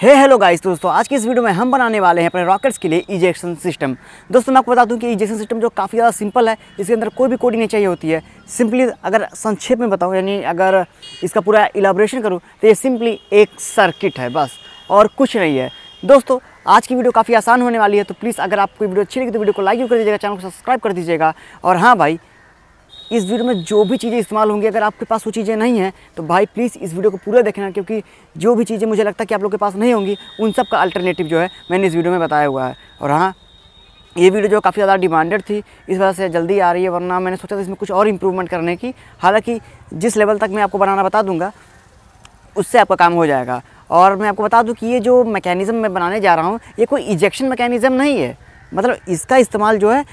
हे hello guys दोस्तों आज की इस वीडियो में हम बनाने वाले हैं अपने रॉकेट्स के लिए इजेक्शन सिस्टम दोस्तों मैं आपको बता दूं कि इजेक्शन सिस्टम जो काफ़ी ज़्यादा सिंपल है इसके अंदर कोई भी कोडिंग नहीं चाहिए होती है सिंपली अगर संक्षेप में बताऊं यानी अगर इसका पूरा इलाब्रेशन करूं तो ये सिंपली एक सर्किट है बस और कुछ नहीं है दोस्तों आज की वीडियो काफ़ी आसान होने वाली है तो प्लीज़ अगर आपको वीडियो अच्छी लगी तो वीडियो को लाइक कर दीजिएगा चैनल को सब्सक्राइब कर दीजिएगा और हाँ भाई इस वीडियो में जो भी चीज़ें इस्तेमाल होंगी अगर आपके पास वो चीज़ें नहीं हैं तो भाई प्लीज़ इस वीडियो को पूरा देखना क्योंकि जो भी चीज़ें मुझे लगता है कि आप लोग के पास नहीं होंगी उन सब का अल्टरनेटिव जो है मैंने इस वीडियो में बताया हुआ है और हाँ ये वीडियो जो काफ़ी ज़्यादा डिमांडेड थी इस वजह से जल्दी आ रही है वरना मैंने सोचा था इसमें कुछ और इम्प्रूवमेंट करने की हालाँकि जिस लेवल तक मैं आपको बनाना बता दूँगा उससे आपका काम हो जाएगा और मैं आपको बता दूँ कि ये जो मैकेनिज़म मैं बनाने जा रहा हूँ ये कोई इजेक्शन मैकेनिज़म नहीं है मतलब इसका इस्तेमाल जो है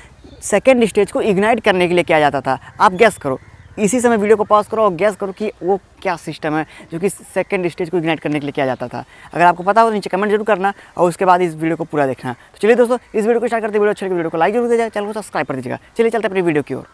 सेकेंड स्टेज को इग्नाइट करने के लिए किया जाता था आप गैस करो इसी समय वीडियो को पॉज करो और गैस करो कि वो क्या सिस्टम है जो कि सेकंड स्टेज को इग्नाइट करने के लिए किया जाता था अगर आपको पता हो तो नीचे कमेंट जरूर करना और उसके बाद इस वीडियो को पूरा देखना तो चलिए दोस्तों इस वीडियो को स्टार्ट करते वीडियो अच्छे वीडियो को लाइक जरूर दीजिएगा चैनल को सब्सक्राइब कर दीजिएगा चलिए चलते अपनी वीडियो की ओर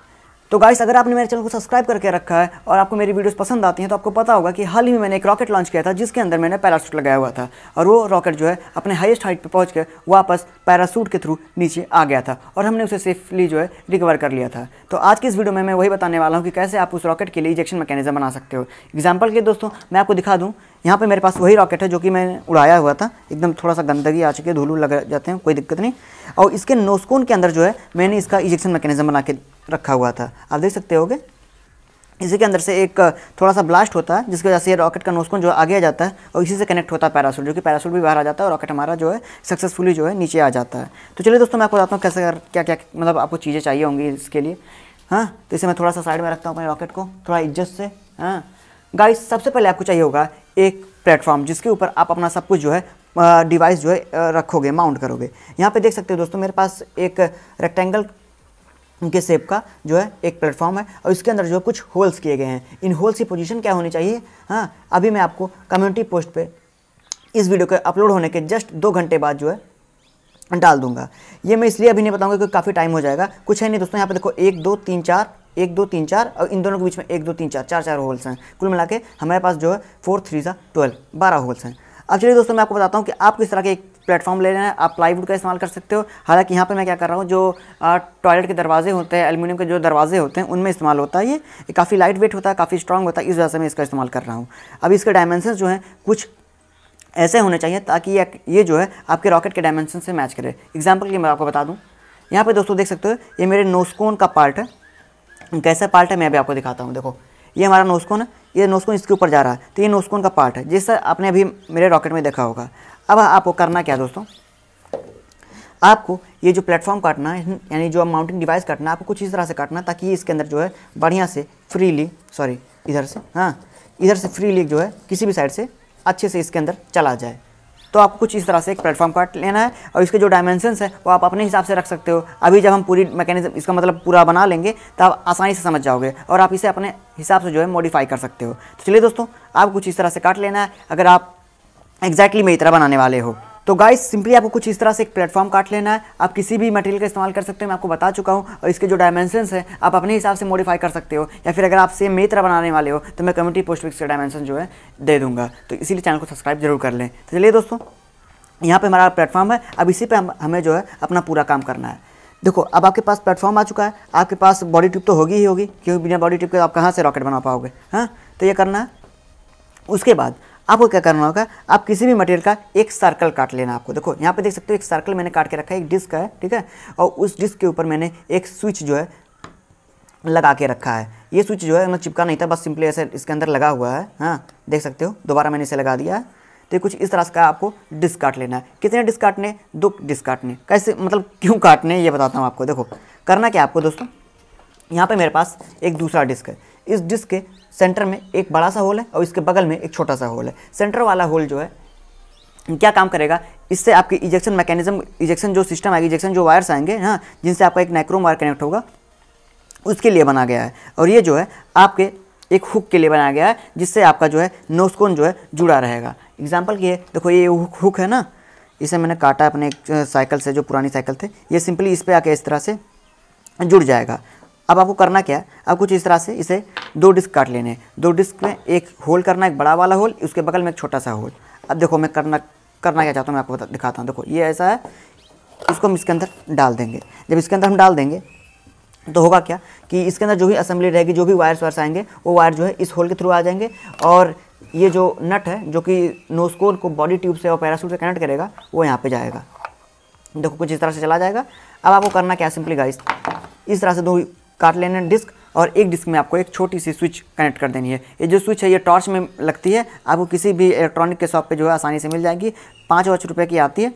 तो गाइस अगर आपने मेरे चैनल को सब्सक्राइब करके रखा है और आपको मेरी वीडियोस पसंद आती हैं तो आपको पता होगा कि हाल ही में मैंने एक रॉकेट लॉन्च किया था जिसके अंदर मैंने पैराशूट लगाया हुआ था और वो रॉकेट जो है अपने हाईएस्ट हाइट पर पहुँच वापस पैराशूट के थ्रू नीचे आ गया था और हमने उसे सेफली जो है रिकवर कर लिया था तो आज की इस वीडियो में मैं वही बताने वाला हूँ कि कैसे आप उस रॉकेट के लिए इजेक्शन मैकेनिज्म बना सकते हो एग्जाम्पल के दोस्तों मैं आपको दिखा दूँ यहाँ पर मेरे पास वही रॉकेट है जो कि मैंने उड़ाया हुआ था एकदम थोड़ा सा गंदगी आ चुकी है धूलू लग जाते हैं कोई दिक्कत नहीं और इसके नोस्कोन के अंदर जो है मैंने इसका इजेक्शन मैकेनिज्म बना के रखा हुआ था आप देख सकते होगे इसी के अंदर से एक थोड़ा सा ब्लास्ट होता है जिसकी वजह से रॉकेट का नोस्कोन जो आगे आ जाता है और इसी से कनेक्ट होता है पैरासूट जो कि पैरासूट भी बाहर आ जाता है और रॉकेट हमारा जो है सक्सेसफुली जो है नीचे आ जाता है तो चलिए दोस्तों मैं आपको बताता हूँ कैसे कर क्या क्या मतलब आपको चीज़ें चाहिए होंगी इसके लिए हाँ तो इसे मैं थोड़ा सा साइड में रखता हूँ अपने रॉकेट को थोड़ा इज्जत से हाँ गाइस सबसे पहले आपको चाहिए होगा एक प्लेटफॉर्म जिसके ऊपर आप अपना सब कुछ जो है डिवाइस जो है रखोगे माउंट करोगे यहाँ पे देख सकते हो दोस्तों मेरे पास एक रेक्टेंगल उनके सेप का जो है एक प्लेटफॉर्म है और इसके अंदर जो कुछ होल्स किए गए हैं इन होल्स की पोजीशन क्या होनी चाहिए हाँ अभी मैं आपको कम्युनिटी पोस्ट पे इस वीडियो के अपलोड होने के जस्ट दो घंटे बाद जो है डाल दूंगा ये मैं इसलिए अभी नहीं बताऊंगा क्योंकि काफ़ी टाइम हो जाएगा कुछ है नहीं दोस्तों यहाँ पर देखो एक दो तीन चार एक दो तीन चार और इन दोनों के बीच में एक दो तीन चार चार चार होल्स हैं कुल मिला के हमारे पास जो है फोर थ्री सा ट्वेल्व बारह होल्स हैं अब चलिए दोस्तों मैं आपको बताता हूँ कि आप किस तरह के एक प्लेटफॉर्म ले रहे हैं आप प्लाईवुड का इस्तेमाल कर सकते हो हालांकि यहाँ पर मैं क्या कर रहा हूँ जो टॉयलेट के दरवाजे होते हैं एलमिनियम के जो दरवाजे होते हैं उनमें इस्तेमाल होता है ये काफ़ी लाइट वेट होता है काफ़ी स्ट्रॉग होता है इस वजह से मैं इसका इस्तेमाल कर रहा हूँ अब इसके डायमेंशन जो हैं कुछ ऐसे होने चाहिए ताकि ये ये जो है आपके रॉकेट के डायमेंशन से मैच करे एग्जाम्पल के मैं आपको बता दूँ यहाँ पर दोस्तों देख सकते हो ये मेरे नोस्कोन का पार्ट है कैसा पार्ट है मैं भी आपको दिखाता हूँ देखो ये हमारा नोस्कोन है ये नोस्कोन इसके ऊपर जा रहा है तो ये नोस्कोन का पार्ट है जैसा आपने अभी मेरे रॉकेट में देखा होगा अब आपको करना क्या दोस्तों आपको ये जो प्लेटफॉर्म काटना है यानी जो माउंटिंग डिवाइस काटना है आपको कुछ इस तरह से काटना ताकि इसके अंदर जो है बढ़िया से फ्रीली सॉरी इधर से हाँ इधर से फ्रीली जो है किसी भी साइड से अच्छे से इसके अंदर चला जाए तो आपको कुछ इस तरह से एक प्लेटफॉर्म काट लेना है और इसके जो डायमेंशन है वो आप अपने हिसाब से रख सकते हो अभी जब हम पूरी मैकेनिज्म इसका मतलब पूरा बना लेंगे तो आप आसानी से समझ जाओगे और आप इसे अपने हिसाब से जो है मॉडिफाई कर सकते हो तो चलिए दोस्तों आप कुछ इस तरह से काट लेना है अगर आप एग्जैक्टली मेरी तरह बनाने वाले हो तो गाइस सिंपली आपको कुछ इस तरह से एक प्लेटफॉर्म काट लेना है आप किसी भी मटेरियल का इस्तेमाल कर सकते हो मैं आपको बता चुका हूँ और इसके जो डायमेंशन है आप अपने हिसाब से मॉडिफाई कर सकते हो या फिर अगर आप सेम मेरी तरह बनाने वाले हो तो मैं कम्युनिटी पोस्ट फिक्स डायमेंशन जो है दे दूंगा तो इसीलिए चैनल को सब्सक्राइब जरूर कर लें तो चलिए दोस्तों यहाँ पर हमारा प्लेटफॉर्म है अब इसी पर हमें जो है अपना पूरा काम करना है देखो अब आपके पास प्लेटफॉर्म आ चुका है आपके पास बॉडी ट्यूब तो होगी ही होगी क्योंकि बिना बॉडी ट्यूब के आप कहाँ से रॉकेट बना पाओगे हाँ तो ये करना है उसके बाद आपको क्या करना होगा आप किसी भी मटेरियल का एक सर्कल काट लेना आपको देखो यहाँ पे देख सकते हो एक सर्कल मैंने काट के रखा है एक डिस्क है ठीक है और उस डिस्क के ऊपर मैंने एक स्विच जो है लगा के रखा है ये स्विच जो है मैं मतलब चिपका नहीं था बस सिंपली ऐसे इसके अंदर लगा हुआ है हाँ देख सकते हो दोबारा मैंने इसे लगा दिया है तो कुछ इस तरह का आपको डिस्क काट लेना है कितने डिस्क काटने दो डिस्क काटने कैसे मतलब क्यों काटने ये बताता हूँ आपको देखो करना क्या आपको दोस्तों यहाँ पे मेरे पास एक दूसरा डिस्क है इस डिस्क के सेंटर में एक बड़ा सा होल है और इसके बगल में एक छोटा सा होल है सेंटर वाला होल जो है क्या काम करेगा इससे आपके इजेक्शन मैकेनिज्म इजेक्शन जो सिस्टम आएगी इजेक्शन जो वायर्स आएंगे हाँ जिनसे आपका एक नैक्रोम वायर कनेक्ट होगा उसके लिए बना गया है और ये जो है आपके एक हुक के लिए बनाया गया है जिससे आपका जो है नोस्कोन जो है जुड़ा रहेगा एग्जाम्पल की है देखो ये हुक है ना इसे मैंने काटा अपने एक साइकिल से जो पुरानी साइकिल थे ये सिंपली इस पर आके इस तरह से जुड़ जाएगा अब आपको करना क्या है अब कुछ इस तरह से इसे दो डिस्क काट लेने हैं दो डिस्क में एक होल करना एक बड़ा वाला होल उसके बगल में एक छोटा सा होल अब देखो मैं करना करना क्या चाहता हूँ मैं आपको दिखाता हूँ देखो ये ऐसा है इसको हम इसके अंदर डाल देंगे जब इसके अंदर हम डाल देंगे तो होगा क्या कि इसके अंदर जो भी असेंबली रहेगी जो भी वायर्स वायर्स आएंगे वो वायर जो है इस होल के थ्रू आ जाएंगे और ये जो नट है जो कि नोस्कोर को बॉडी ट्यूब से और पैरासूट से कनेक्ट करेगा वो यहाँ पे जाएगा देखो कुछ इस तरह से चला जाएगा अब आपको करना क्या सिंपली गाइस इस तरह से दो लेना डिस्क और एक डिस्क में आपको एक छोटी सी स्विच कनेक्ट कर देनी है ये जो स्विच है ये टॉर्च में लगती है आपको किसी भी इलेक्ट्रॉनिक के शॉप पे जो है आसानी से मिल जाएगी पाँच पाँच रुपये की आती है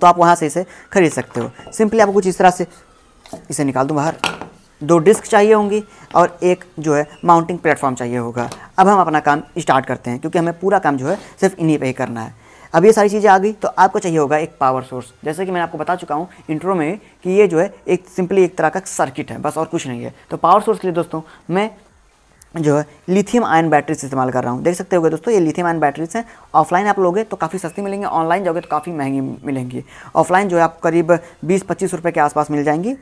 तो आप वहाँ से इसे खरीद सकते हो सिंपली आपको कुछ इस तरह से इसे निकाल दूँ बाहर दो डिस्क चाहिए होंगी और एक जो है माउंटिंग प्लेटफॉर्म चाहिए होगा अब हम अपना काम स्टार्ट करते हैं क्योंकि हमें पूरा काम जो है सिर्फ इन्हीं पे ही करना है अब ये सारी चीज़ें आ गई तो आपको चाहिए होगा एक पावर सोर्स जैसे कि मैं आपको बता चुका हूँ इंट्रो में कि ये जो है एक सिंपली एक तरह का सर्किट है बस और कुछ नहीं है तो पावर सोर्स के लिए दोस्तों मैं जो है लिथियम आयन बैटरीज इस्तेमाल कर रहा हूँ देख सकते हो दोस्तों ये लिथियम आयन बैटरीज हैं ऑफलाइन आप लोगे तो काफ़ी सस्ती मिलेंगे ऑनलाइन जाओगे तो काफ़ी महंगी मिलेंगी ऑफलाइन जो है आप करीब बीस पच्चीस रुपये के आसपास मिल जाएंगी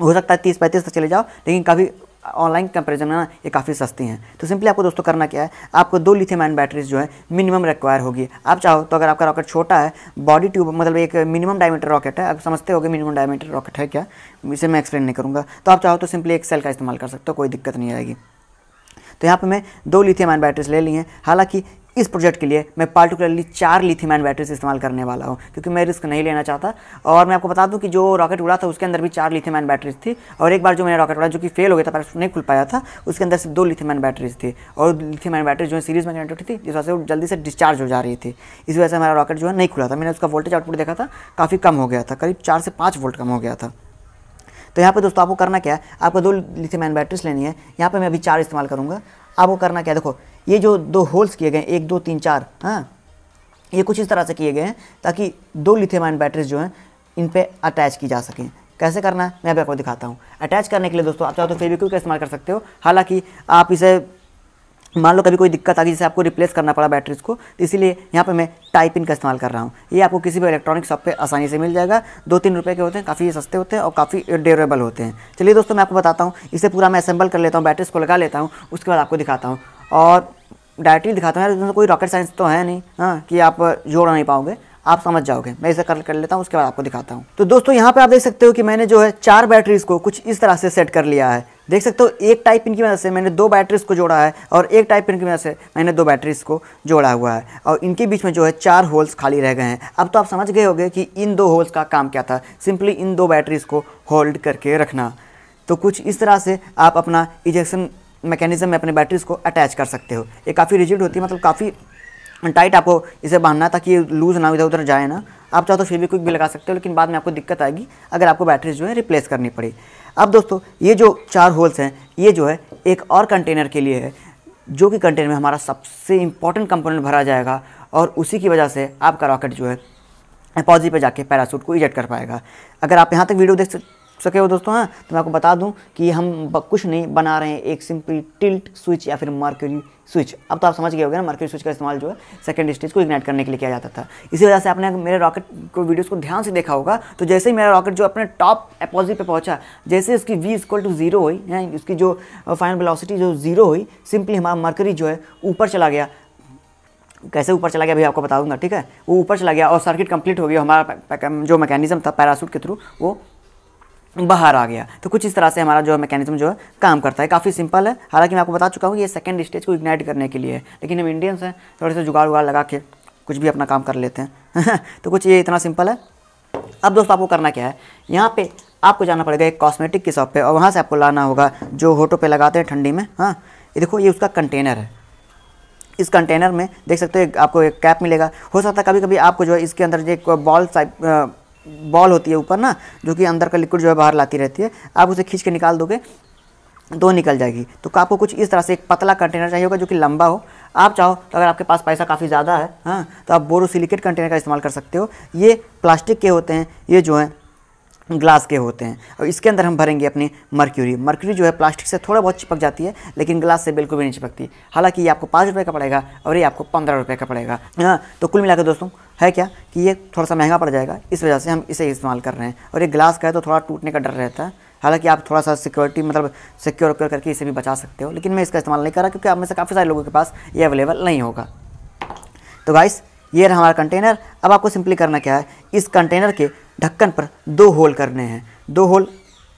हो सकता है तीस पैंतीस तक चले जाओ लेकिन कभी ऑनलाइन कंपेरिजन में ना ये काफ़ी सस्ती हैं तो सिंपली आपको दोस्तों करना क्या है आपको दो लिथियम आयन बैटरीज जो है मिनिमम रिक्वायर होगी आप चाहो तो अगर आपका रॉकेट छोटा है बॉडी ट्यूब मतलब एक मिनिमम डायमीटर रॉकेट है आप समझते हो मिनिमम डायमीटर रॉकेट है क्या इसे मैं एक्सप्लेन नहीं करूँगा तो आप चाहो तो सिंपली एक सेल का इस्तेमाल कर सकते हो कोई दिक्कत नहीं आएगी तो यहाँ पे मैं दो लिथियम आयन बैटरीज ले ली हैं हालांकि इस प्रोजेक्ट के लिए मैं पार्टिकुलरली चार लिथियम आयन बैटरीज इस्तेमाल करने वाला हूँ क्योंकि मैं रिस्क नहीं लेना चाहता और मैं आपको बता दूँ कि जो रॉकेट उड़ा था उसके अंदर भी चार लिथियम आयन बैटरीज थी और एक बार जो मैंने रॉकेट उड़ा जो कि फेल हो गया था पर नहीं खुल पाया था उसके अंदर सिर्फ दो लिथियम आयन बैटरीज थी और लिथियम आयन बैटरी जो है सीरीज में कनेक्टेड थी जिस वजह से वो जल्दी से डिस्चार्ज हो जा रही थी इस वजह से हमारा रॉकेट जो है नहीं खुला था मैंने उसका वोल्टेज आउटपुट देखा था काफ़ी कम हो गया था करीब चार से पाँच वोल्ट कम हो गया था तो यहाँ पर दोस्तों आपको करना क्या है आपको दो लिथियम आयन बैटरीज लेनी है यहाँ पर मैं अभी चार इस्तेमाल करूँगा आपको करना क्या देखो ये जो दो होल्स किए गए एक दो तीन चार हाँ ये कुछ इस तरह से किए गए हैं ताकि दो लिथियम बैटरीज जो हैं इन पर अटैच की जा सकें कैसे करना है मैं अभी आपको दिखाता हूँ अटैच करने के लिए दोस्तों आप चाहो तो फेविक्विक का इस्तेमाल कर सकते हो हालांकि आप इसे मान लो कभी कोई दिक्कत आ गई जैसे आपको रिप्लेस करना पड़ा बैटरीज को तो इसीलिए यहाँ पे मैं इन का इस्तेमाल कर रहा हूँ ये आपको किसी भी इलेक्ट्रॉनिक शॉप पे आसानी से मिल जाएगा दो तीन रुपये के होते हैं काफ़ी सस्ते होते हैं और काफ़ी ड्यूरेबल होते हैं चलिए दोस्तों मैं आपको बताता हूँ इसे पूरा मैं असेंबल कर लेता हूँ बैटरीज को लगा लेता हूँ उसके बाद आपको दिखाता हूँ और डायरेक्टली दिखाता हूँ यार तो कोई रॉकेट साइंस तो है नहीं हाँ कि आप जोड़ नहीं पाओगे आप समझ जाओगे मैं इसे कर कर लेता हूँ उसके बाद आपको दिखाता हूँ तो दोस्तों यहाँ पे आप देख सकते हो कि मैंने जो है चार बैटरीज को कुछ इस तरह से सेट कर लिया है देख सकते हो एक टाइप इनकी वजह से मैंने दो बैटरीज को जोड़ा है और एक टाइप इनकी वजह से मैंने दो बैटरीज को जोड़ा हुआ है और इनके बीच में जो है चार होल्स खाली रह गए हैं अब तो आप समझ गए होगे कि इन दो होल्स का काम क्या था सिंपली इन दो बैटरीज को होल्ड करके रखना तो कुछ इस तरह से आप अपना इजेक्शन मैकेनिज्म में अपने बैटरीज को अटैच कर सकते हो ये काफ़ी रिजिड होती है मतलब काफ़ी टाइट आपको इसे बांधना ताकि ये लूज़ ना इधर उधर जाए ना आप चाहो तो फिर भी क्विक भी लगा सकते हो लेकिन बाद में आपको दिक्कत आएगी अगर आपको बैटरी जो है रिप्लेस करनी पड़ी अब दोस्तों ये जो चार होल्स हैं ये जो है एक और कंटेनर के लिए है जो कि कंटेनर में हमारा सबसे इम्पॉर्टेंट कंपोनेंट भरा जाएगा और उसी की वजह से आपका रॉकेट जो है पॉजी पर जाके पैरासूट को इजेक्ट कर पाएगा अगर आप यहाँ तक वीडियो देख सके हो दोस्तों हाँ तो मैं आपको बता दूं कि हम कुछ नहीं बना रहे हैं एक सिंपली टिल्ट स्विच या फिर मार्क्यूरी स्विच अब तो आप समझ गए होगे ना मार्क्यूरी स्विच का इस्तेमाल जो है सेकेंड स्टेज को इग्नाइट करने के लिए किया जाता था इसी वजह से आपने मेरे रॉकेट को वीडियोज को ध्यान से देखा होगा तो जैसे ही मेरा रॉकेट जो अपने टॉप अपोजिट पर पहुँचा जैसे उसकी वी इक्वल टू जीरो हुई है उसकी जो फाइनल वेलोसिटी जो जीरो हुई सिंपली हमारा मार्करी जो है ऊपर चला गया कैसे ऊपर चला गया अभी आपको बता दूंगा ठीक है वो ऊपर चला गया और सर्किट कंप्लीट हो गया हमारा जो मैकेनिज्म था पैरासूट के थ्रू वो बाहर आ गया तो कुछ इस तरह से हमारा जो मैकेनिज्म जो है काम करता है काफ़ी सिंपल है हालांकि मैं आपको बता चुका हूँ ये सेकेंड स्टेज को इग्नाइट करने के लिए है लेकिन हम इंडियंस हैं थोड़े से जुगाड़ उगाड़ लगा के कुछ भी अपना काम कर लेते हैं तो कुछ ये इतना सिंपल है अब दोस्तों आपको करना क्या है यहाँ पर आपको जाना पड़ेगा एक कॉस्मेटिक की शॉप पर और वहाँ से आपको लाना होगा जो होटो पे लगाते हैं ठंडी में हाँ ये देखो ये उसका कंटेनर है इस कंटेनर में देख सकते हो आपको एक कैप मिलेगा हो सकता है कभी कभी आपको जो है इसके अंदर जो एक बॉल टाइप बॉल होती है ऊपर ना जो कि अंदर का लिक्विड जो है बाहर लाती रहती है आप उसे खींच के निकाल दोगे दो निकल जाएगी तो आपको कुछ इस तरह से एक पतला कंटेनर चाहिए होगा जो कि लंबा हो आप चाहो तो अगर आपके पास पैसा काफ़ी ज़्यादा है हाँ तो आप बोरोसिलिकेट कंटेनर का इस्तेमाल कर सकते हो ये प्लास्टिक के होते हैं ये जो हैं ग्लास के होते हैं और इसके अंदर हम भरेंगे अपनी मर्क्यूरी मर्क्यूरी जो है प्लास्टिक से थोड़ा बहुत चिपक जाती है लेकिन ग्लास से बिल्कुल भी नहीं चिपकती हालांकि ये आपको पाँच रुपये का पड़ेगा और ये आपको पंद्रह रुपये का पड़ेगा हाँ तो कुल मिलाकर दोस्तों है क्या कि ये थोड़ा सा महंगा पड़ जाएगा इस वजह से हम इसे इस्तेमाल कर रहे हैं और ये ग्लास का है तो थोड़ा टूटने का डर रहता है हालांकि आप थोड़ा सा सिक्योरिटी मतलब सिक्योर कर करके इसे भी बचा सकते हो लेकिन मैं इसका इस्तेमाल नहीं कर रहा क्योंकि आप में से काफ़ी सारे लोगों के पास ये अवेलेबल नहीं होगा तो गाइस ये रहा हमारा कंटेनर अब आपको सिंपली करना क्या है इस कंटेनर के ढक्कन पर दो होल करने हैं दो होल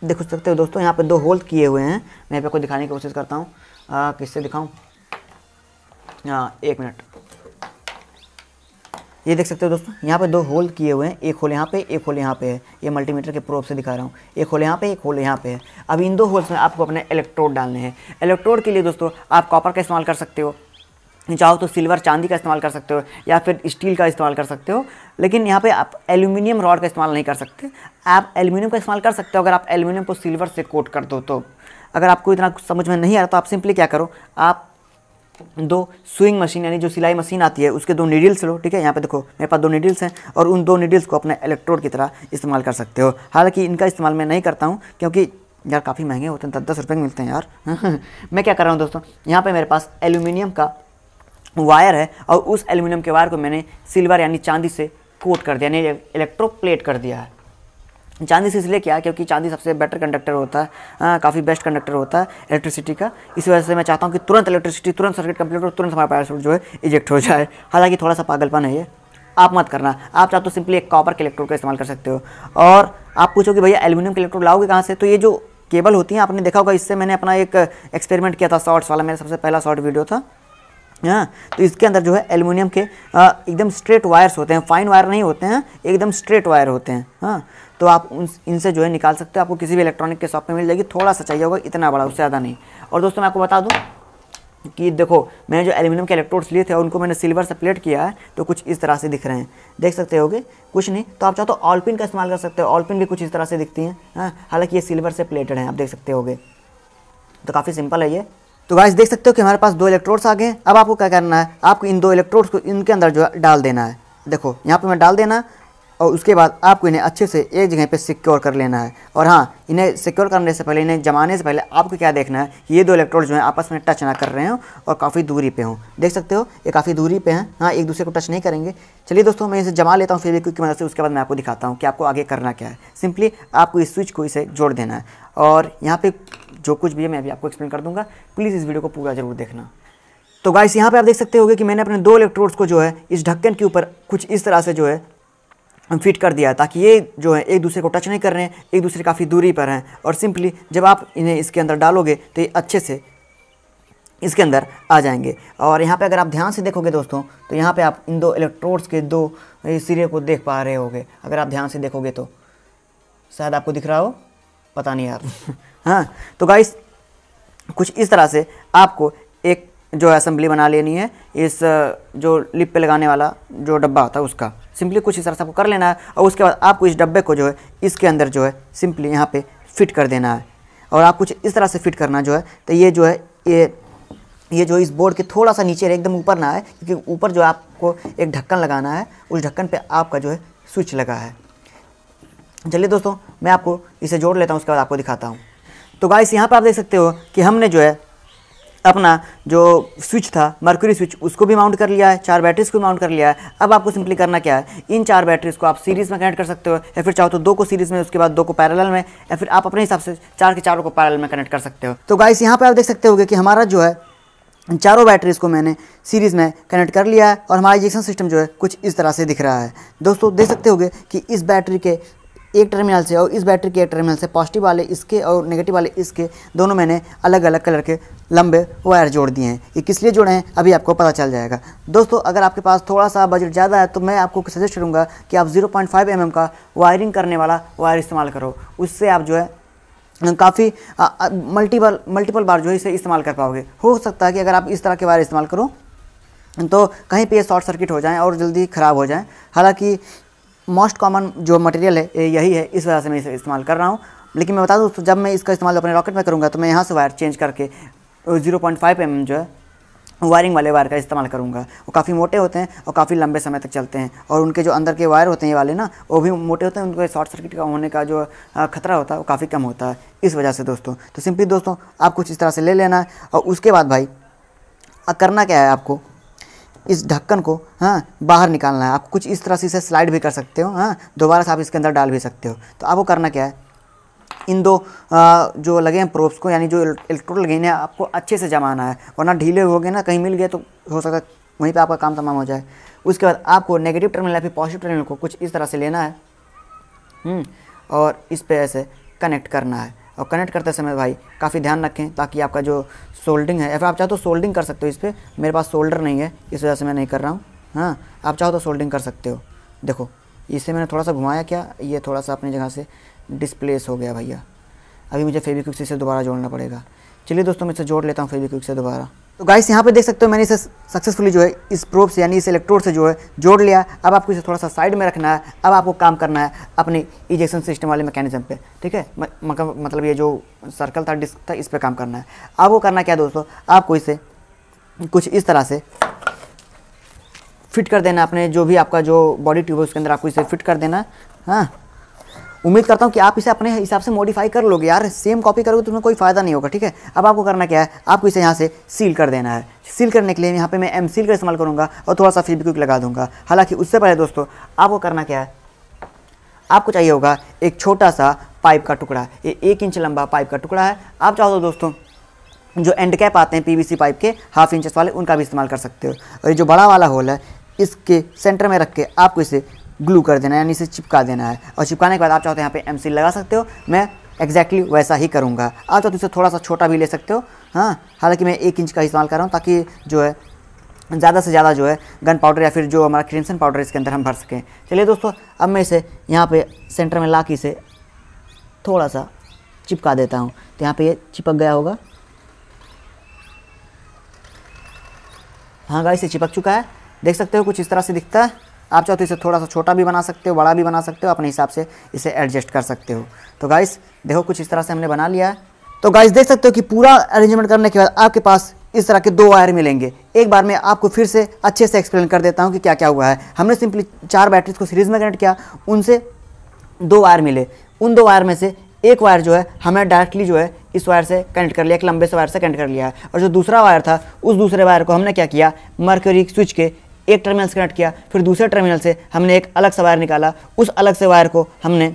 देख सकते हो दोस्तों यहाँ पर दो होल किए हुए हैं मैं आपको दिखाने की कोशिश करता हूँ किससे दिखाऊँ हाँ एक मिनट ये देख सकते हो दोस्तों यहाँ पे दो होल किए हुए हैं एक होल यहाँ पे एक होल यहाँ पे है ये मल्टीमीटर के प्रोब से दिखा रहा हूँ एक होल यहाँ पे एक होल यहाँ पे है अब इन दो होल्स में आपको अपने इलेक्ट्रोड डालने हैं इलेक्ट्रोड के लिए दोस्तों आप कॉपर का इस्तेमाल कर सकते हो चाहो तो सिल्वर चांदी का इस्तेमाल कर सकते हो या फिर स्टील का इस्तेमाल कर सकते हो लेकिन यहाँ पे आप एल्यूमिनियम रॉड का इस्तेमाल नहीं कर सकते आप एल्यूमिनियम का इस्तेमाल कर सकते हो अगर आप एल्यूमिनियम को सिल्वर से कोट कर दो तो अगर आपको इतना समझ में नहीं आ रहा तो आप सिंपली क्या करो आप दो स्विंग मशीन यानी जो सिलाई मशीन आती है उसके दो नीडल्स लो ठीक है यहाँ पे देखो मेरे पास दो नीडल्स हैं और उन दो नीडल्स को अपने इलेक्ट्रोड की तरह इस्तेमाल कर सकते हो हालांकि इनका इस्तेमाल मैं नहीं करता हूँ क्योंकि यार काफ़ी महंगे होते हैं दस दस रुपये में मिलते हैं यार मैं क्या कर रहा हूँ दोस्तों यहाँ पर मेरे पास एल्यूमिनियम का वायर है और उस एल्यूमिनियम के वायर को मैंने सिल्वर यानी चांदी से कोट कर दिया यानी इलेक्ट्रोप्लेट कर दिया है चांदी से इसलिए क्या क्योंकि चांदी सबसे बेटर कंडक्टर होता है काफ़ी बेस्ट कंडक्टर होता है इलेक्ट्रिसिटी का इस वजह से मैं चाहता हूँ कि तुरंत इलेक्ट्रिसिटी तुरंत सर्किट कंप्लीट हो तुरंत हमारा पैर जो है इजेक्ट हो जाए हालांकि थोड़ा सा पागलपन है ये आप मत करना आप चाहते हो सिंपली एक कॉपर के इलेक्ट्रोड का इस्तेमाल कर सकते हो और आप पूछो कि भैया एल्यूमिनियम के इलेक्ट्रोड लाओगे कहाँ से तो ये जो केबल होती है आपने देखा होगा इससे मैंने अपना एक एक्सपेरिमेंट किया था शॉर्ट्स वाला मेरा सबसे पहला शॉर्ट वीडियो था हाँ तो इसके अंदर जो है एल्युमिनियम के एकदम स्ट्रेट वायर्स होते हैं फाइन वायर नहीं होते हैं एकदम स्ट्रेट वायर होते हैं हाँ तो आप उन इनसे जो है निकाल सकते हो आपको किसी भी इलेक्ट्रॉनिक के शॉप में मिल जाएगी थोड़ा सा चाहिए होगा इतना बड़ा उससे ज़्यादा नहीं और दोस्तों मैं आपको बता दूँ कि देखो मैंने जो एल्युमिनियम के इलेक्ट्रोड्स लिए थे उनको मैंने सिल्वर से प्लेट किया है तो कुछ इस तरह से दिख रहे हैं देख सकते होगे कुछ नहीं तो आप चाहो तो ऑलपिन का इस्तेमाल कर सकते हो ऑलपिन भी कुछ इस तरह से दिखती हैं हाँ हालांकि ये सिल्वर से प्लेटेड हैं आप देख सकते होगे तो काफ़ी सिंपल है ये तो गाइस देख सकते हो कि हमारे पास दो इलेक्ट्रोड्स आ गए हैं अब आपको क्या करना है आपको इन दो इलेक्ट्रोड्स को इनके अंदर जो है डाल देना है देखो यहाँ पर मैं डाल देना और उसके बाद आपको इन्हें अच्छे से एक जगह पे सिक्योर कर लेना है और हाँ इन्हें सिक्योर करने से पहले इन्हें जमाने से पहले आपको क्या देखना है कि ये दो इलेक्ट्रोड जो है आपस में टच ना कर रहे हों और काफ़ी दूरी पे हों देख सकते हो ये काफ़ी दूरी पे हैं हाँ एक दूसरे को टच नहीं करेंगे चलिए दोस्तों मैं इसे जमा लेता हूँ भी क्योंकि मदद से उसके बाद मैं आपको दिखाता हूँ कि आपको आगे करना क्या है सिंपली आपको इस स्विच को इसे जोड़ देना है और यहाँ पर जो कुछ भी है मैं अभी आपको एक्सप्लेन कर दूंगा प्लीज़ इस वीडियो को पूरा जरूर देखना तो गाइस यहाँ पे आप देख सकते हो कि मैंने अपने दो इलेक्ट्रोड्स को जो है इस ढक्कन के ऊपर कुछ इस तरह से जो है फिट कर दिया है ताकि ये जो है एक दूसरे को टच नहीं कर रहे हैं एक दूसरे काफ़ी दूरी पर हैं और सिंपली जब आप इन्हें इसके अंदर डालोगे तो ये अच्छे से इसके अंदर आ जाएंगे और यहाँ पे अगर आप ध्यान से देखोगे दोस्तों तो यहाँ पे आप इन दो इलेक्ट्रोड्स के दो सिरे को देख पा रहे होगे अगर आप ध्यान से देखोगे तो शायद आपको दिख रहा हो पता नहीं यार हाँ तो गाइस कुछ इस तरह से आपको एक जो असेंबली बना लेनी है इस जो लिप पे लगाने वाला जो डब्बा होता है उसका सिंपली कुछ इस तरह से आपको कर लेना है और उसके बाद आपको इस डब्बे को जो है इसके अंदर जो है सिंपली यहाँ पे फिट कर देना है और आप कुछ इस तरह से फिट करना जो है तो ये जो है ये ये जो इस बोर्ड के थोड़ा सा नीचे एकदम ऊपर ना आए क्योंकि ऊपर जो आपको एक ढक्कन लगाना है उस ढक्कन पर आपका जो है स्विच लगा है चलिए दोस्तों मैं आपको इसे जोड़ लेता हूँ उसके बाद आपको दिखाता हूँ तो गाइस यहाँ पर आप देख सकते हो कि हमने जो है अपना जो स्विच था मर्क्यूरी स्विच उसको भी माउंट कर लिया है चार बैटरीज को माउंट कर लिया है अब आपको सिंपली करना क्या है इन चार बैटरीज को आप सीरीज़ में कनेक्ट कर सकते हो या फिर चाहो तो दो को सीरीज़ में उसके बाद दो को पैरेलल में या फिर आप अपने हिसाब से चार के चारों को पैरेलल में कनेक्ट कर सकते हो तो गाइस यहाँ पर आप देख सकते हो कि हमारा जो है चारों बैटरीज़ को मैंने सीरीज़ में कनेक्ट कर लिया है और हमारा इजेक्शन सिस्टम जो है कुछ इस तरह से दिख रहा है दोस्तों देख सकते होगे कि इस बैटरी के एक टर्मिनल से और इस बैटरी के एक टर्मिनल से पॉजिटिव वाले इसके और नेगेटिव वाले इसके दोनों मैंने अलग अलग कलर के लंबे वायर जोड़ दिए हैं ये किस लिए जोड़े हैं अभी आपको पता चल जाएगा दोस्तों अगर आपके पास थोड़ा सा बजट ज़्यादा है तो मैं आपको सजेस्ट करूँगा कि आप जीरो पॉइंट mm का वायरिंग करने वाला वायर इस्तेमाल करो उससे आप जो है काफ़ी मल्टीपल मल्टीपल बार जो है इसे इस्तेमाल कर पाओगे हो सकता है कि अगर आप इस तरह के वायर इस्तेमाल करो तो कहीं पे शॉर्ट सर्किट हो जाएं और जल्दी ख़राब हो जाएं हालांकि मोस्ट कॉमन जो मटेरियल है यही है इस वजह से मैं इसे इस्तेमाल कर रहा हूँ लेकिन मैं बता दूँ तो जब मैं इसका इस्तेमाल अपने रॉकेट में करूँगा तो मैं यहाँ से वायर चेंज करके जीरो पॉइंट फाइव एम जो है वायरिंग वाले वायर का इस्तेमाल करूँगा वो काफ़ी मोटे होते हैं और काफ़ी लंबे समय तक चलते हैं और उनके जो अंदर के वायर होते हैं ये वाले ना वो भी मोटे होते हैं उनके शॉर्ट सर्किट का होने का जो खतरा होता है वो काफ़ी कम होता है इस वजह से दोस्तों तो सिंपली दोस्तों आप कुछ इस तरह से ले लेना है और उसके बाद भाई करना क्या है आपको इस ढक्कन को हाँ बाहर निकालना है आप कुछ इस तरह से इसे स्लाइड भी कर सकते हो हाँ दोबारा से आप इसके अंदर डाल भी सकते हो तो आपको करना क्या है इन दो आ, जो लगे हैं प्रोप्स को यानी जो इलेक्ट्रोड लगे हैं आपको अच्छे से जमाना है वरना ढीले हो गए ना कहीं मिल गए तो हो सकता है वहीं पर आपका काम तमाम हो जाए उसके बाद आपको नेगेटिव टर्मिनल या फिर पॉजिटिव टर्मिनल को कुछ इस तरह से लेना है हम्म, और इस पर ऐसे कनेक्ट करना है और कनेक्ट करते समय भाई काफ़ी ध्यान रखें ताकि आपका जो सोल्डिंग है या फिर आप चाहो तो सोल्डिंग कर सकते हो इस पर मेरे पास सोल्डर नहीं है इस वजह से मैं नहीं कर रहा हूँ हाँ आप चाहो तो सोल्डिंग कर सकते हो देखो इसे मैंने थोड़ा सा घुमाया क्या ये थोड़ा सा अपनी जगह से डिस्प्लेस हो गया भैया अभी मुझे फेविक्विक से दोबारा जोड़ना पड़ेगा चलिए दोस्तों मैं इसे जोड़ लेता हूँ फेविक्विक से दोबारा तो गाइस यहाँ पे देख सकते हो मैंने इसे सक्सेसफुली जो है इस प्रोब से यानी इस इलेक्ट्रोड से जो है जोड़ लिया अब आपको इसे थोड़ा सा साइड में रखना है अब आपको काम करना है अपने इजेक्शन सिस्टम वाले मैकेनिज्म पे ठीक है मतलब ये जो सर्कल था डिस्क था इस पर काम करना है अब वो करना क्या दोस्तों आपको इसे कुछ इस तरह से फिट कर देना अपने जो भी आपका जो बॉडी ट्यूब है उसके अंदर आपको इसे फिट कर देना हाँ उम्मीद करता हूँ कि आप इसे अपने हिसाब से मॉडिफाई कर लोगे यार सेम कॉपी करोगे तो उसमें कोई फ़ायदा नहीं होगा ठीक है अब आपको करना क्या है आपको इसे यहाँ से सील कर देना है सील करने के लिए यहाँ पे मैं एम सील का इस्तेमाल करूँगा और थोड़ा सा फेविक्विक लगा दूंगा हालांकि उससे पहले दोस्तों आपको करना क्या है आपको चाहिए होगा एक छोटा सा पाइप का टुकड़ा ये एक इंच लंबा पाइप का टुकड़ा है आप चाहो तो दोस्तों जो एंड कैप आते हैं पीवीसी पाइप के हाफ इंचेस वाले उनका भी इस्तेमाल कर सकते हो और ये जो बड़ा वाला होल है इसके सेंटर में रख के आपको इसे ग्लू कर देना है यानी इसे चिपका देना है और चिपकाने के बाद आप चाहो हो तो यहाँ पे एम लगा सकते हो मैं एक्जैक्टली exactly वैसा ही करूँगा आप चाहो तो इसे थोड़ा सा छोटा भी ले सकते हो हाँ हालाँकि मैं एक इंच का इस्तेमाल कर रहा हूँ ताकि जो है ज़्यादा से ज़्यादा जो है गन पाउडर या फिर जो हमारा क्रिम्सन पाउडर इसके अंदर हम भर सकें चलिए दोस्तों अब मैं इसे यहाँ पर सेंटर में ला के इसे थोड़ा सा चिपका देता हूँ तो यहाँ पर ये चिपक गया होगा हाँ गाइस ये चिपक चुका है देख सकते हो कुछ इस तरह से दिखता है आप चाहो तो इसे थोड़ा सा छोटा भी बना सकते हो बड़ा भी बना सकते हो अपने हिसाब से इसे एडजस्ट कर सकते हो तो गाइस देखो कुछ इस तरह से हमने बना लिया है तो गाइस देख सकते हो कि पूरा अरेंजमेंट करने के बाद आपके पास इस तरह के दो वायर मिलेंगे एक बार मैं आपको फिर से अच्छे से एक्सप्लेन कर देता हूँ कि क्या क्या हुआ है हमने सिंपली चार बैटरीज को सीरीज में कनेक्ट किया उनसे दो वायर मिले उन दो वायर में से एक वायर जो है हमें डायरेक्टली जो है इस वायर से कनेक्ट कर लिया एक लंबे से वायर से कनेक्ट कर लिया है और जो दूसरा वायर था उस दूसरे वायर को हमने क्या किया मरकरी स्विच के एक टर्मिनल से कनेक्ट किया फिर दूसरे टर्मिनल से हमने एक अलग सा वायर निकाला उस अलग से वायर को हमने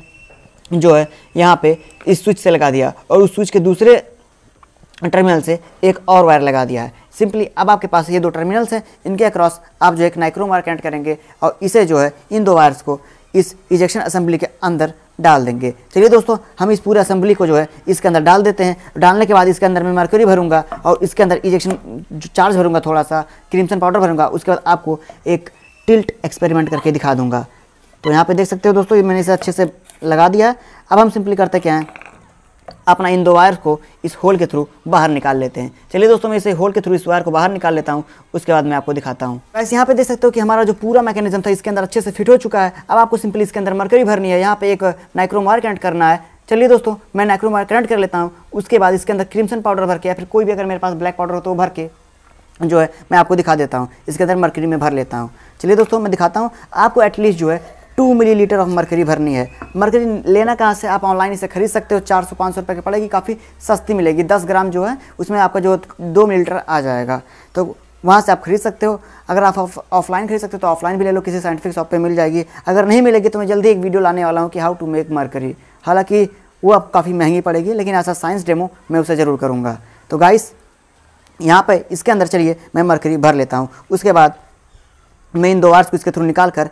जो है यहाँ पे इस स्विच से लगा दिया और उस स्विच के दूसरे टर्मिनल से एक और वायर लगा दिया है सिंपली अब आपके पास ये दो टर्मिनल्स हैं इनके अक्रॉस आप जो एक नाइक्रोम वायर कनेक्ट करेंगे और इसे जो है इन दो वायर्स को इस इजेक्शन असेंबली के अंदर डाल देंगे चलिए दोस्तों हम इस पूरे असेंबली को जो है इसके अंदर डाल देते हैं डालने के बाद इसके अंदर मैं मरकरी भरूंगा और इसके अंदर इजेक्शन चार्ज भरूंगा थोड़ा सा क्रिमसन पाउडर भरूंगा उसके बाद आपको एक टिल्ट एक्सपेरिमेंट करके दिखा दूंगा तो यहाँ पे देख सकते हो दोस्तों ये मैंने इसे अच्छे से लगा दिया अब हम सिंपली करते क्या हैं अपना इन दो वायर को इस होल के थ्रू बाहर निकाल लेते हैं चलिए दोस्तों मैं इसे होल के थ्रू इस वायर को बाहर निकाल लेता हूँ उसके बाद मैं आपको दिखाता हूँ वैसे यहाँ पे देख सकते हो कि हमारा जो पूरा मैकेनिज्म था इसके अंदर अच्छे से फिट हो चुका है अब आपको सिंपली इसके अंदर मरकरी भरनी है यहाँ पे एक नाइक्रोम वायर कनेक्ट करना है चलिए दोस्तों मैं नाइक्रोम वायर कनेक्ट कर लेता हूँ उसके बाद इसके अंदर क्रिमसन पाउडर भर के या फिर कोई भी अगर मेरे पास ब्लैक पाउडर हो तो भर के जो है मैं आपको दिखा देता हूँ इसके अंदर मरकरी में भर लेता हूँ चलिए दोस्तों मैं दिखाता हूँ आपको एटलीस्ट जो है टू मिलीलीटर ऑफ मरकरी भरनी है मरकरी लेना कहाँ से आप ऑनलाइन इसे खरीद सकते हो चार सौ पाँच सौ रुपये की पड़ेगी काफ़ी सस्ती मिलेगी दस ग्राम जो है उसमें आपका जो दो मिलीलीटर आ जाएगा तो वहाँ से आप खरीद सकते हो अगर आप ऑफलाइन खरीद सकते हो तो ऑफलाइन भी ले लो किसी साइंटिफिक शॉप पर मिल जाएगी अगर नहीं मिलेगी तो मैं जल्दी एक वीडियो लाने वाला हूँ कि हाउ टू मेक मरकरी हालाँकि वो अब काफ़ी महंगी पड़ेगी लेकिन ऐसा साइंस डेमो मैं उसे ज़रूर करूँगा तो गाइस यहाँ पर इसके अंदर चलिए मैं मरकरी भर लेता हूँ उसके बाद मैं इन दो आर्स को इसके थ्रू निकाल कर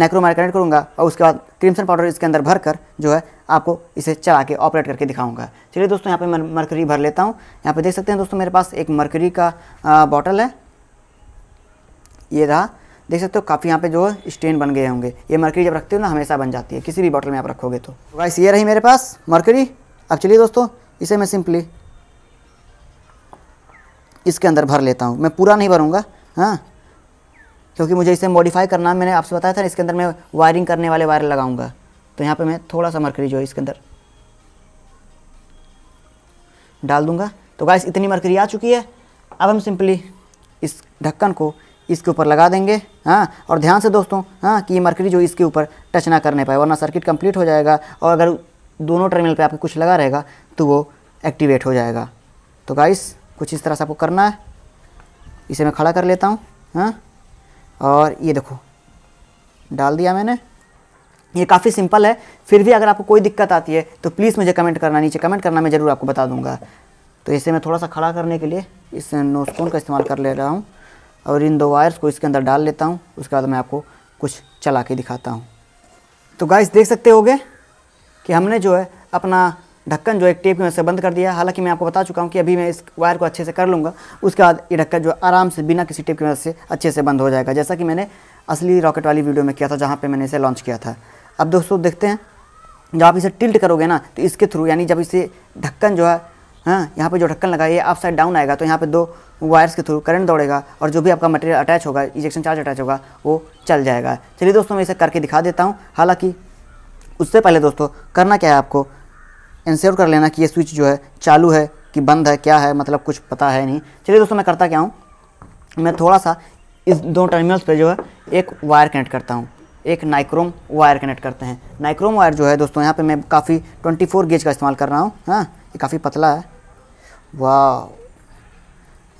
नेक्रोमार कनेक्ट करूँगा और उसके बाद क्रिम्सन पाउडर इसके अंदर भर कर जो है आपको इसे चला के ऑपरेट करके दिखाऊंगा चलिए दोस्तों यहाँ पे मैं मरकरी भर लेता हूँ यहाँ पे देख सकते हैं दोस्तों मेरे पास एक मरकरी का बॉटल है ये रहा देख सकते हो काफ़ी यहाँ पे जो है स्टेन बन गए होंगे ये मरकरी जब रखते हो ना हमेशा बन जाती है किसी भी बॉटल में आप रखोगे तो वाइस तो ये रही मेरे पास मरकरी अब चलिए दोस्तों इसे मैं सिंपली इसके अंदर भर लेता हूँ मैं पूरा नहीं भरूँगा हाँ क्योंकि मुझे इसे मॉडिफाई करना मैंने आपसे बताया था इसके अंदर मैं वायरिंग करने वाले वायर लगाऊंगा तो यहाँ पे मैं थोड़ा सा मरकरी जो है इसके अंदर डाल दूंगा तो गाइस इतनी मरकरी आ चुकी है अब हम सिंपली इस ढक्कन को इसके ऊपर लगा देंगे हाँ और ध्यान से दोस्तों हाँ कि ये मरकरी जो इसके ऊपर टच ना करने पाए वरना सर्किट कम्प्लीट हो जाएगा और अगर दोनों टर्मिनल पर आपको कुछ लगा रहेगा तो वो एक्टिवेट हो जाएगा तो गाइस कुछ इस तरह से आपको करना है इसे मैं खड़ा कर लेता हूँ हाँ और ये देखो डाल दिया मैंने ये काफ़ी सिंपल है फिर भी अगर आपको कोई दिक्कत आती है तो प्लीज़ मुझे कमेंट करना नीचे कमेंट करना मैं ज़रूर आपको बता दूंगा तो इसे मैं थोड़ा सा खड़ा करने के लिए इस नोस्कोन का इस्तेमाल कर ले रहा हूँ और इन दो वायर्स को इसके अंदर डाल लेता हूँ उसके बाद मैं आपको कुछ चला के दिखाता हूँ तो गाइस देख सकते हो कि हमने जो है अपना ढक्कन जो एक टेप की वजह से बंद कर दिया हालांकि मैं आपको बता चुका हूँ कि अभी मैं इस वायर को अच्छे से कर लूँगा उसके बाद ये ढक्कन जो आराम से बिना किसी टेप की वजह से अच्छे से बंद हो जाएगा जैसा कि मैंने असली रॉकेट वाली वीडियो में किया था जहाँ पर मैंने इसे लॉन्च किया था अब दोस्तों देखते हैं जब आप इसे टिल्ट करोगे ना तो इसके थ्रू यानी जब इसे ढक्कन जो है हाँ यहाँ पे जो ढक्कन लगा ये आप साइड डाउन आएगा तो यहाँ पे दो वायर्स के थ्रू करंट दौड़ेगा और जो भी आपका मटेरियल अटैच होगा इजेक्शन चार्ज अटैच होगा वो चल जाएगा चलिए दोस्तों मैं इसे करके दिखा देता हूँ हालाँकि उससे पहले दोस्तों करना क्या है आपको इंश्योर कर लेना कि ये स्विच जो है चालू है कि बंद है क्या है मतलब कुछ पता है नहीं चलिए दोस्तों मैं करता क्या हूँ मैं थोड़ा सा इस दो टर्मिनल्स पे जो है एक वायर कनेक्ट करता हूँ एक नाइक्रोम वायर कनेक्ट करते हैं नाइक्रोम वायर जो है दोस्तों यहाँ पे मैं काफ़ी 24 गेज का इस्तेमाल कर रहा हूँ हाँ ये काफ़ी पतला है वाह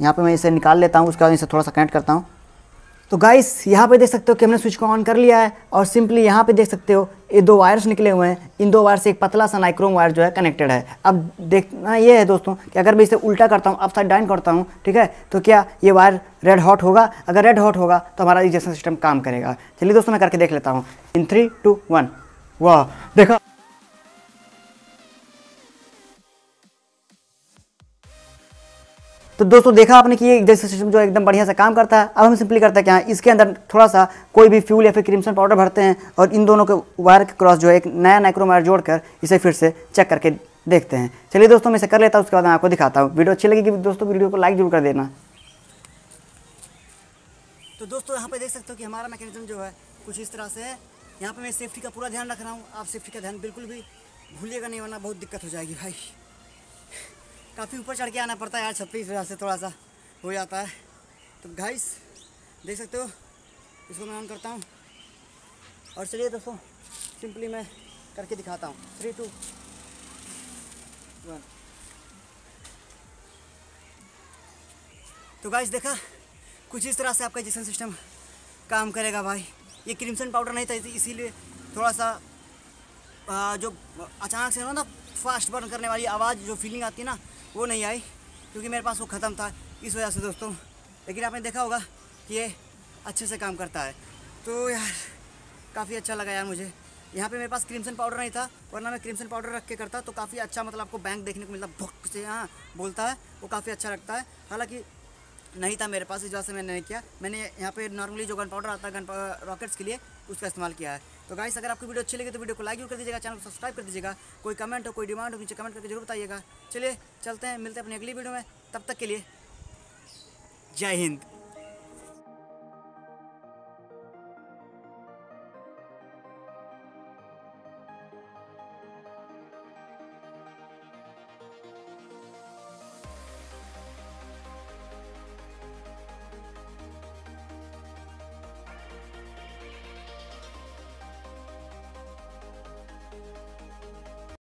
यहाँ पे मैं इसे निकाल लेता हूँ उसके बाद इसे थोड़ा सा कनेक्ट करता हूँ तो गाइस यहाँ पे देख सकते हो कि हमने स्विच को ऑन कर लिया है और सिंपली यहाँ पे देख सकते हो ये दो वायर्स निकले हुए हैं इन दो वायर से एक पतला सा नाइक्रोम वायर जो है कनेक्टेड है अब देखना हाँ, ये है दोस्तों कि अगर मैं इसे उल्टा करता हूँ अपसाइड डाइन करता हूँ ठीक है तो क्या ये वायर रेड हॉट होगा अगर रेड हॉट होगा तो हमारा इजेक्शन सिस्टम काम करेगा चलिए दोस्तों मैं करके देख लेता हूँ इन थ्री टू वन वाह देखा तो दोस्तों देखा आपने कि ये जैसे सिस्टम जो एकदम बढ़िया से काम करता है अब हम सिंपली करते क्या है हाँ, इसके अंदर थोड़ा सा कोई भी फ्यूल या फिर क्रिमसन पाउडर भरते हैं और इन दोनों के वायर के क्रॉस जो है एक नया नाइक्रोमायर वायर जोड़कर इसे फिर से चेक करके देखते हैं चलिए दोस्तों मैं इसे कर लेता हूँ उसके बाद मैं आपको दिखाता हूँ वीडियो अच्छी लगेगी दोस्तों वीडियो को लाइक जरूर कर देना तो दोस्तों यहाँ पे देख सकते हो कि हमारा मैकेनिज्म जो है कुछ इस तरह से है यहाँ पर मैं सेफ्टी का पूरा ध्यान रख रहा हूँ आप सेफ्टी का ध्यान बिल्कुल भी भूलिएगा नहीं वरना बहुत दिक्कत हो जाएगी भाई काफ़ी ऊपर चढ़ के आना पड़ता है यार छत्तीस हज़ार से थोड़ा सा हो जाता है तो घाइस देख सकते हो इसको मैं ऑन करता हूँ और चलिए दोस्तों सिंपली मैं करके दिखाता हूँ थ्री टू वन तो गाइस देखा कुछ इस तरह से आपका जिसन सिस्टम काम करेगा भाई ये क्रिमसन पाउडर नहीं था इसीलिए थोड़ा सा आ, जो अचानक से ना फास्ट बर्न करने वाली आवाज़ जो फीलिंग आती है ना वो नहीं आई क्योंकि मेरे पास वो ख़त्म था इस वजह से दोस्तों लेकिन आपने देखा होगा कि ये अच्छे से काम करता है तो यार काफ़ी अच्छा लगा यार मुझे यहाँ पे मेरे पास क्रीमसन पाउडर नहीं था वरना मैं क्रीमसन पाउडर रख के करता तो काफ़ी अच्छा मतलब आपको बैंक देखने को मिलता भुक से हाँ बोलता है वो काफ़ी अच्छा लगता है हालाँकि नहीं था मेरे पास इस वजह से मैंने नहीं किया मैंने यहाँ पे नॉर्मली जो गन पाउडर आता है गन रॉकेट्स के लिए उसका इस्तेमाल किया है तो गाइस अगर आपको वीडियो अच्छी लगी तो वीडियो को लाइक जरूर कर दीजिएगा चैनल को सब्सक्राइब कर दीजिएगा कोई कमेंट हो कोई डिमांड हो नीचे कमेंट करके जरूर बताइएगा चलिए चलते हैं मिलते हैं अपनी अगली वीडियो में तब तक के लिए जय हिंद